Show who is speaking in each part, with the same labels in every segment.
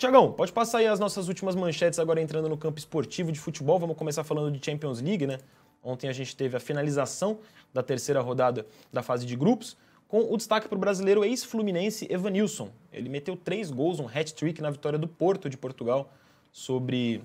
Speaker 1: Tiagão, pode passar aí as nossas últimas manchetes agora entrando no campo esportivo de futebol. Vamos começar falando de Champions League, né? Ontem a gente teve a finalização da terceira rodada da fase de grupos, com o destaque para o brasileiro ex-fluminense Evanilson. Ele meteu três gols, um hat-trick na vitória do Porto de Portugal sobre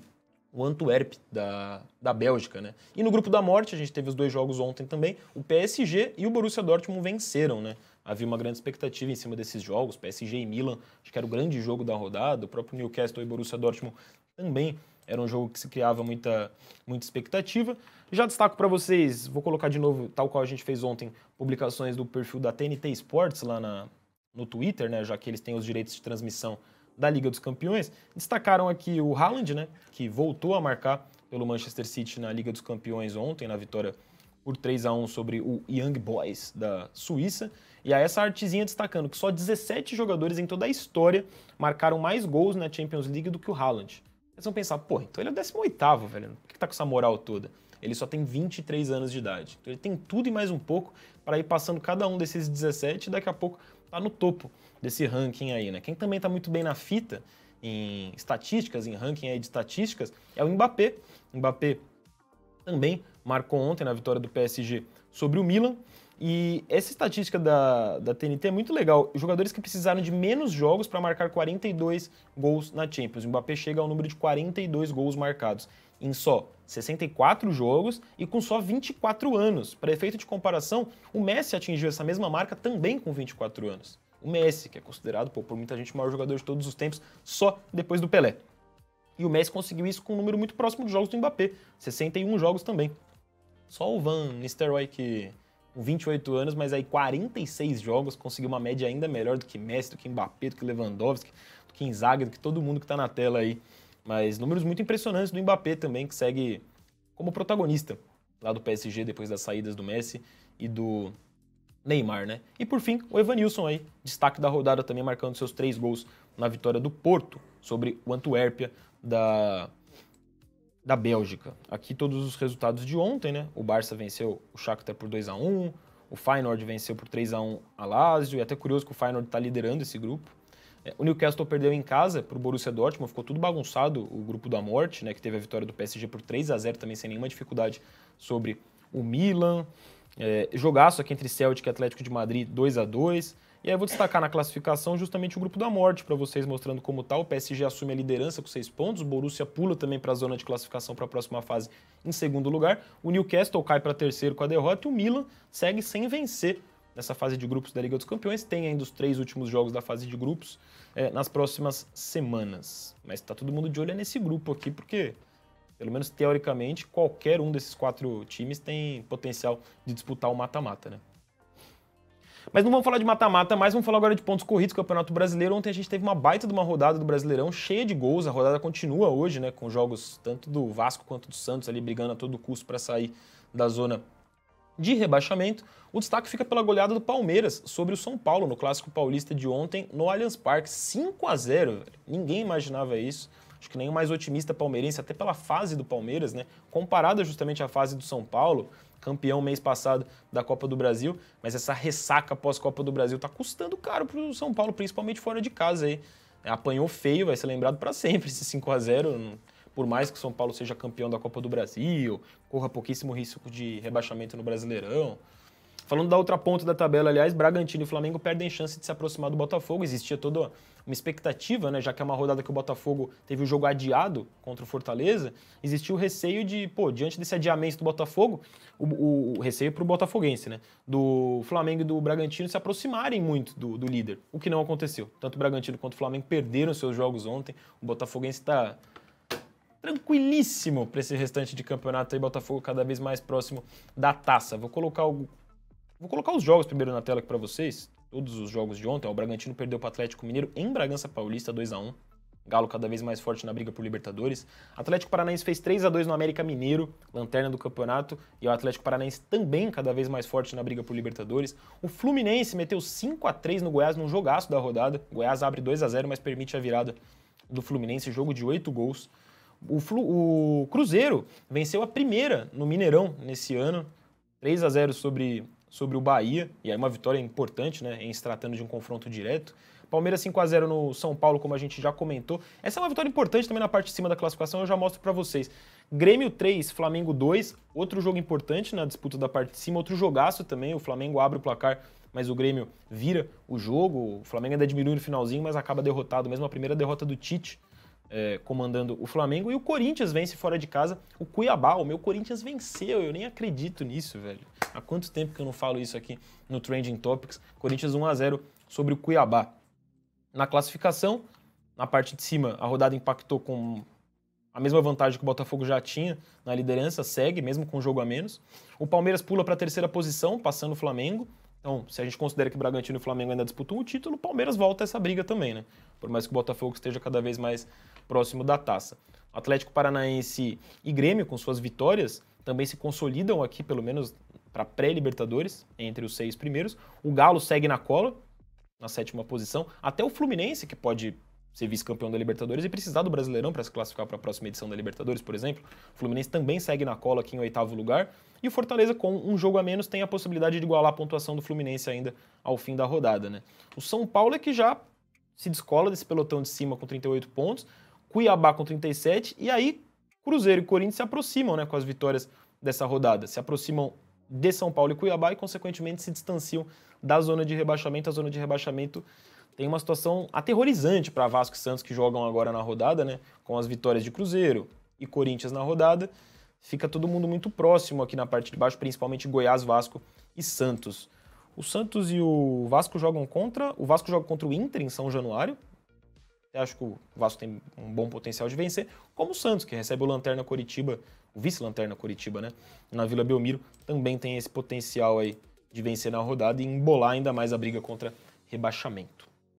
Speaker 1: o Antwerp da, da Bélgica, né? E no grupo da morte, a gente teve os dois jogos ontem também, o PSG e o Borussia Dortmund venceram, né? havia uma grande expectativa em cima desses jogos, PSG e Milan, acho que era o grande jogo da rodada, o próprio Newcastle e Borussia Dortmund também era um jogo que se criava muita, muita expectativa. Já destaco para vocês, vou colocar de novo, tal qual a gente fez ontem, publicações do perfil da TNT Sports lá na, no Twitter, né, já que eles têm os direitos de transmissão da Liga dos Campeões. Destacaram aqui o Haaland, né, que voltou a marcar pelo Manchester City na Liga dos Campeões ontem, na vitória por 3 a 1 sobre o Young Boys da Suíça. E aí essa artezinha destacando que só 17 jogadores em toda a história marcaram mais gols na Champions League do que o Haaland. Vocês vão pensar, pô, então ele é o 18º, velho, por que tá com essa moral toda? Ele só tem 23 anos de idade. Então ele tem tudo e mais um pouco para ir passando cada um desses 17 e daqui a pouco tá no topo desse ranking aí, né? Quem também tá muito bem na fita em estatísticas, em ranking aí de estatísticas, é o Mbappé. Mbappé também marcou ontem na vitória do PSG sobre o Milan. E essa estatística da, da TNT é muito legal. Jogadores que precisaram de menos jogos para marcar 42 gols na Champions. O Mbappé chega ao número de 42 gols marcados em só 64 jogos e com só 24 anos. Para efeito de comparação, o Messi atingiu essa mesma marca também com 24 anos. O Messi, que é considerado pô, por muita gente o maior jogador de todos os tempos, só depois do Pelé. E o Messi conseguiu isso com um número muito próximo dos jogos do Mbappé, 61 jogos também. Só o Van Nistelrooy que com 28 anos, mas aí 46 jogos, conseguiu uma média ainda melhor do que Messi, do que Mbappé, do que Lewandowski, do que Inzaghi, do que todo mundo que está na tela aí. Mas números muito impressionantes do Mbappé também, que segue como protagonista lá do PSG depois das saídas do Messi e do Neymar, né? E por fim, o Evanilson aí, destaque da rodada também, marcando seus três gols na vitória do Porto sobre o Antuérpia da, da Bélgica. Aqui todos os resultados de ontem, né? O Barça venceu o Shakhtar por 2 a 1 o Feyenoord venceu por 3 a 1 a Lazio, e é até curioso que o Feyenoord está liderando esse grupo. É, o Newcastle perdeu em casa para o Borussia Dortmund, ficou tudo bagunçado o grupo da morte, né, que teve a vitória do PSG por 3 a 0 também sem nenhuma dificuldade sobre o Milan. É, jogaço aqui entre Celtic e Atlético de Madrid 2 a 2 e aí eu vou destacar na classificação justamente o grupo da morte para vocês, mostrando como tal. Tá. O PSG assume a liderança com seis pontos, o Borussia pula também para a zona de classificação para a próxima fase em segundo lugar. O Newcastle cai para terceiro com a derrota e o Milan segue sem vencer nessa fase de grupos da Liga dos Campeões. Tem ainda os três últimos jogos da fase de grupos é, nas próximas semanas. Mas está todo mundo de olho nesse grupo aqui, porque pelo menos teoricamente, qualquer um desses quatro times tem potencial de disputar o mata-mata, né? Mas não vamos falar de mata-mata, mas vamos falar agora de pontos corridos do Campeonato Brasileiro. Ontem a gente teve uma baita de uma rodada do Brasileirão cheia de gols. A rodada continua hoje, né? Com jogos tanto do Vasco quanto do Santos ali brigando a todo custo para sair da zona de rebaixamento. O destaque fica pela goleada do Palmeiras sobre o São Paulo no Clássico Paulista de ontem no Allianz Parque. 5 a 0 velho. Ninguém imaginava isso. Acho que nem o mais otimista palmeirense, até pela fase do Palmeiras, né? Comparada justamente à fase do São Paulo, campeão mês passado da Copa do Brasil, mas essa ressaca pós-Copa do Brasil tá custando caro para o São Paulo, principalmente fora de casa aí. É, apanhou feio, vai ser lembrado para sempre esse 5 a 0 por mais que o São Paulo seja campeão da Copa do Brasil, corra pouquíssimo risco de rebaixamento no Brasileirão. Falando da outra ponta da tabela, aliás, Bragantino e Flamengo perdem chance de se aproximar do Botafogo. Existia toda uma expectativa, né? Já que é uma rodada que o Botafogo teve o jogo adiado contra o Fortaleza, existia o receio de, pô, diante desse adiamento do Botafogo, o, o, o receio para o botafoguense, né? Do Flamengo e do Bragantino se aproximarem muito do, do líder, o que não aconteceu. Tanto o Bragantino quanto o Flamengo perderam seus jogos ontem. O Botafoguense está tranquilíssimo para esse restante de campeonato e Botafogo cada vez mais próximo da taça. Vou colocar o Vou colocar os jogos primeiro na tela aqui para vocês. Todos os jogos de ontem. Ó, o Bragantino perdeu para o Atlético Mineiro em Bragança Paulista 2 a 1 Galo cada vez mais forte na briga por Libertadores. Atlético Paranaense fez 3 a 2 no América Mineiro, lanterna do campeonato, e o Atlético Paranaense também cada vez mais forte na briga por Libertadores. O Fluminense meteu 5 a 3 no Goiás num jogaço da rodada. O Goiás abre 2 a 0, mas permite a virada do Fluminense, jogo de 8 gols. O, Flu, o Cruzeiro venceu a primeira no Mineirão nesse ano, 3 a 0 sobre sobre o Bahia, e aí uma vitória importante, né, em se tratando de um confronto direto. Palmeiras 5 a 0 no São Paulo, como a gente já comentou. Essa é uma vitória importante também na parte de cima da classificação, eu já mostro para vocês. Grêmio 3, Flamengo 2, outro jogo importante na disputa da parte de cima, outro jogaço também, o Flamengo abre o placar, mas o Grêmio vira o jogo, o Flamengo ainda diminui no finalzinho, mas acaba derrotado, mesmo a primeira derrota do Tite. É, comandando o Flamengo e o Corinthians vence fora de casa. O Cuiabá, o meu Corinthians venceu, eu nem acredito nisso, velho. Há quanto tempo que eu não falo isso aqui no Trending Topics? Corinthians 1 a 0 sobre o Cuiabá. Na classificação, na parte de cima, a rodada impactou com a mesma vantagem que o Botafogo já tinha na liderança, segue, mesmo com um jogo a menos. O Palmeiras pula para a terceira posição, passando o Flamengo. Então, se a gente considera que o Bragantino e o Flamengo ainda disputam o título, o Palmeiras volta a essa briga também, né? Por mais que o Botafogo esteja cada vez mais próximo da taça. Atlético Paranaense e Grêmio, com suas vitórias, também se consolidam aqui, pelo menos para pré-Libertadores, entre os seis primeiros. O Galo segue na cola, na sétima posição. Até o Fluminense, que pode ser vice-campeão da Libertadores e precisar do Brasileirão para se classificar para a próxima edição da Libertadores, por exemplo. O Fluminense também segue na cola aqui em oitavo lugar. E o Fortaleza, com um jogo a menos, tem a possibilidade de igualar a pontuação do Fluminense ainda ao fim da rodada. Né? O São Paulo é que já se descola desse pelotão de cima com 38 pontos, Cuiabá com 37, e aí Cruzeiro e Corinthians se aproximam né, com as vitórias dessa rodada. Se aproximam de São Paulo e Cuiabá e, consequentemente, se distanciam da zona de rebaixamento. A zona de rebaixamento tem uma situação aterrorizante para Vasco e Santos, que jogam agora na rodada, né? Com as vitórias de Cruzeiro e Corinthians na rodada. Fica todo mundo muito próximo aqui na parte de baixo, principalmente Goiás, Vasco e Santos. O Santos e o Vasco jogam contra. O Vasco joga contra o Inter em São Januário, acho que o Vasco tem um bom potencial de vencer, como o Santos, que recebe o Lanterna Coritiba, o vice-lanterna Coritiba, né? Na Vila Belmiro, também tem esse potencial aí de vencer na rodada e embolar ainda mais a briga contra rebaixamento.